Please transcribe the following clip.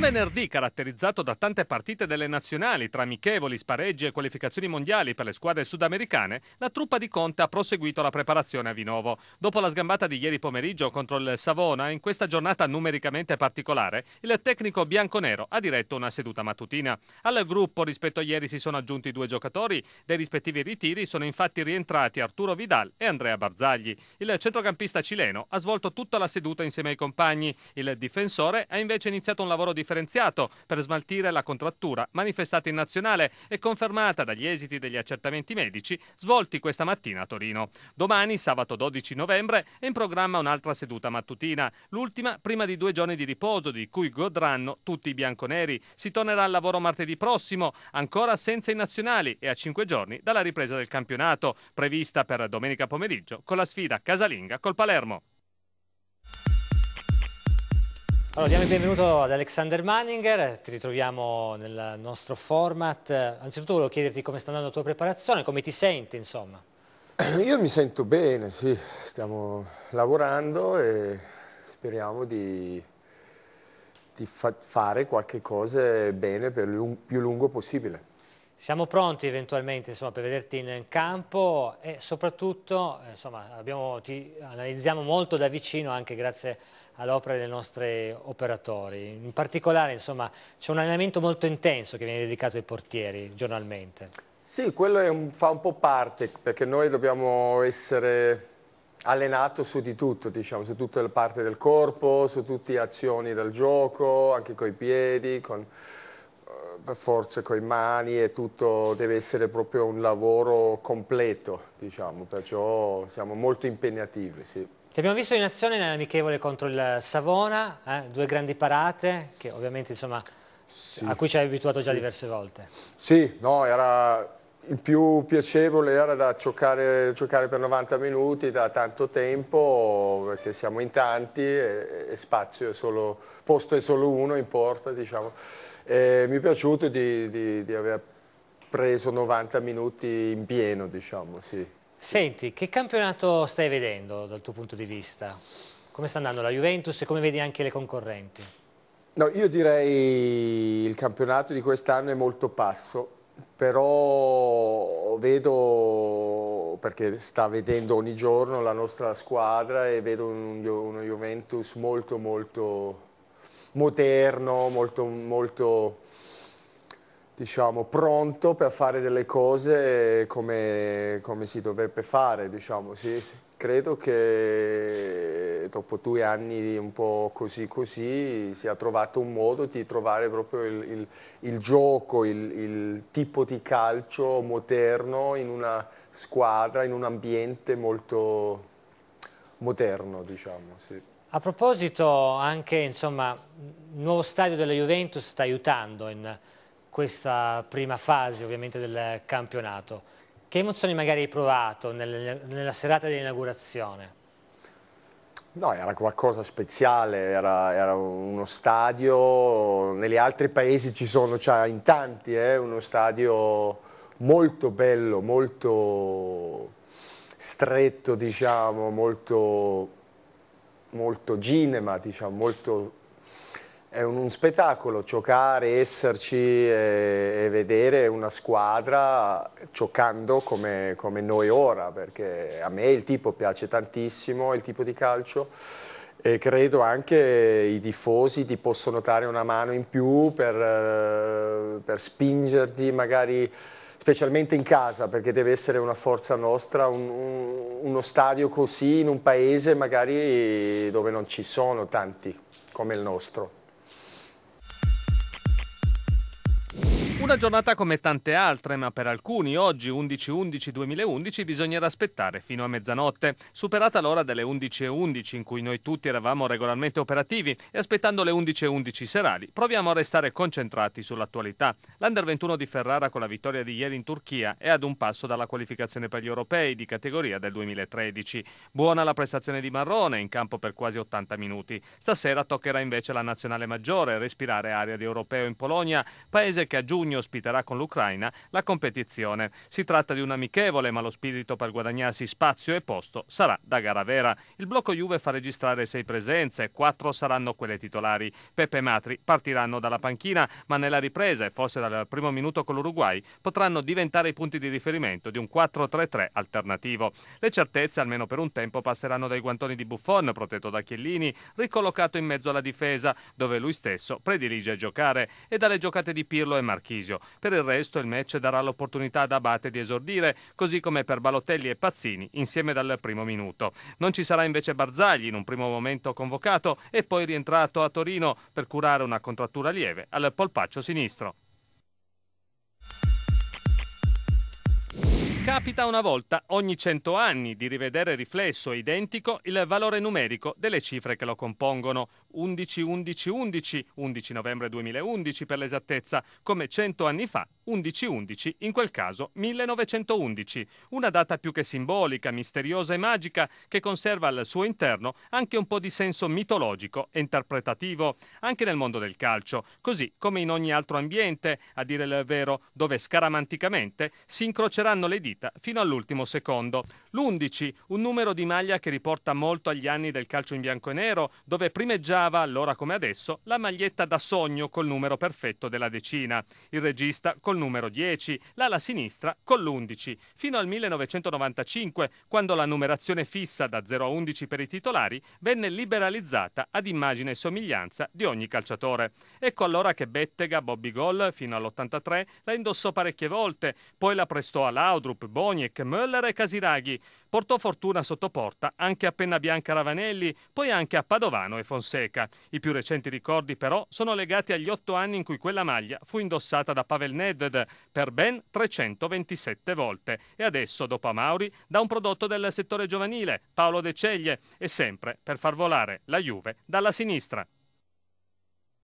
venerdì caratterizzato da tante partite delle nazionali, tra amichevoli, spareggi e qualificazioni mondiali per le squadre sudamericane, la truppa di Conte ha proseguito la preparazione a Vinovo. Dopo la sgambata di ieri pomeriggio contro il Savona, in questa giornata numericamente particolare, il tecnico bianconero ha diretto una seduta mattutina. Al gruppo rispetto a ieri si sono aggiunti due giocatori, dei rispettivi ritiri sono infatti rientrati Arturo Vidal e Andrea Barzagli. Il centrocampista cileno ha svolto tutta la seduta insieme ai compagni, il difensore ha invece iniziato un lavoro di differenziato per smaltire la contrattura manifestata in nazionale e confermata dagli esiti degli accertamenti medici svolti questa mattina a Torino. Domani, sabato 12 novembre, è in programma un'altra seduta mattutina, l'ultima prima di due giorni di riposo di cui godranno tutti i bianconeri. Si tornerà al lavoro martedì prossimo, ancora senza i nazionali e a cinque giorni dalla ripresa del campionato, prevista per domenica pomeriggio con la sfida casalinga col Palermo. Allora, diamo il benvenuto ad Alexander Manninger, ti ritroviamo nel nostro format. Anzitutto volevo chiederti come sta andando la tua preparazione, come ti senti insomma? Io mi sento bene, sì, stiamo lavorando e speriamo di, di fa fare qualche cosa bene per il più lungo possibile. Siamo pronti eventualmente insomma, per vederti in campo e soprattutto insomma, abbiamo, ti analizziamo molto da vicino anche grazie all'opera dei nostri operatori. In particolare insomma, c'è un allenamento molto intenso che viene dedicato ai portieri giornalmente. Sì, quello un, fa un po' parte perché noi dobbiamo essere allenato su di tutto, diciamo, su tutte le parti del corpo, su tutte le azioni del gioco, anche coi piedi, con eh, forze con le mani e tutto deve essere proprio un lavoro completo, diciamo, perciò siamo molto impegnativi. Sì. Ti abbiamo visto in azione nell'amichevole contro il Savona, eh? due grandi parate che ovviamente insomma, sì. a cui ci hai abituato già sì. diverse volte. Sì, no, era il più piacevole era da giocare, giocare, per 90 minuti da tanto tempo perché siamo in tanti e, e spazio è solo, posto è solo uno in porta diciamo. E mi è piaciuto di, di, di aver preso 90 minuti in pieno diciamo sì. Senti, che campionato stai vedendo dal tuo punto di vista? Come sta andando la Juventus e come vedi anche le concorrenti? No, io direi il campionato di quest'anno è molto passo, però vedo, perché sta vedendo ogni giorno la nostra squadra e vedo un, uno Juventus molto molto moderno, molto molto diciamo, pronto per fare delle cose come, come si dovrebbe fare, diciamo, sì, sì. Credo che dopo due anni un po' così così si è trovato un modo di trovare proprio il, il, il gioco, il, il, tipo di calcio moderno in una squadra, in un ambiente molto moderno, diciamo, sì. A proposito anche, insomma, il nuovo stadio della Juventus sta aiutando in questa prima fase ovviamente del campionato. Che emozioni magari hai provato nel, nella serata dell'inaugurazione? No, era qualcosa speciale, era, era, uno stadio, negli altri paesi ci sono, cioè in tanti, eh, uno stadio molto bello, molto stretto, diciamo, molto, molto cinema, diciamo, molto è un, un spettacolo, giocare, esserci e, e, vedere una squadra giocando come, come, noi ora, perché a me il tipo piace tantissimo, il tipo di calcio, e credo anche i tifosi ti possono dare una mano in più per, eh, per spingerti magari specialmente in casa, perché deve essere una forza nostra, un, un, uno stadio così in un paese magari dove non ci sono tanti come il nostro. Una giornata come tante altre, ma per alcuni oggi 11-11-2011 bisognerà aspettare fino a mezzanotte, superata l'ora delle 11.11 in cui noi tutti eravamo regolarmente operativi e aspettando le 11.11 serali proviamo a restare concentrati sull'attualità. L'Under 21 di Ferrara con la vittoria di ieri in Turchia è ad un passo dalla qualificazione per gli europei di categoria del 2013. Buona la prestazione di Marrone in campo per quasi 80 minuti. Stasera toccherà invece la nazionale maggiore respirare aria di europeo in Polonia, paese che a giugno giugno ospiterà con l'Ucraina la competizione. Si tratta di un amichevole, ma lo spirito per guadagnarsi spazio e posto sarà da gara vera. Il blocco Juve fa registrare sei presenze, quattro saranno quelle titolari. Pepe e Matri partiranno dalla panchina, ma nella ripresa e forse dal primo minuto con l'Uruguay potranno diventare i punti di riferimento di un 4-3-3 alternativo. Le certezze, almeno per un tempo, passeranno dai guantoni di Buffon, protetto da Chiellini, ricollocato in mezzo alla difesa, dove lui stesso predilige a giocare, e dalle giocate di Pirlo e Marchini. Dionisio. Per il resto il match darà l'opportunità ad Abate di esordire, così come per Balotelli e Pazzini insieme dal primo minuto. Non ci sarà invece Barzagli in un primo momento convocato e poi rientrato a Torino per curare una contrattura lieve al polpaccio sinistro. Capita una volta ogni cento anni di rivedere riflesso e identico il valore numerico delle cifre che lo compongono. 11 11 11, 11 novembre 2011 per l'esattezza, come cento anni fa 11 11, in quel caso 1911. Una data più che simbolica, misteriosa e magica che conserva al suo interno anche un po' di senso mitologico e interpretativo, anche nel mondo del calcio, così come in ogni altro ambiente, a dire il vero, dove scaramanticamente si incroceranno le dita partita fino all'ultimo secondo. L'11, un numero di maglia che riporta molto agli anni del calcio in bianco e nero, dove primeggiava, allora come adesso, la maglietta da sogno col numero perfetto della decina, il regista col numero 10, l'ala sinistra con l'11, fino al 1995, quando la numerazione fissa da 0 a 11 per i titolari venne liberalizzata ad immagine e somiglianza di ogni calciatore. Ecco allora che Bettega, Bobby Gol, fino all'83, la indossò parecchie volte, poi la prestò a Laudrup, Diop, Boniek, Möller e Casiraghi. Portò fortuna sotto porta anche a Penna Bianca Ravanelli, poi anche a Padovano e Fonseca. I più recenti ricordi però sono legati agli otto anni in cui quella maglia fu indossata da Pavel Nedved per ben 327 volte e adesso, dopo a Mauri, da un prodotto del settore giovanile, Paolo De Ceglie, e sempre per far volare la Juve dalla sinistra.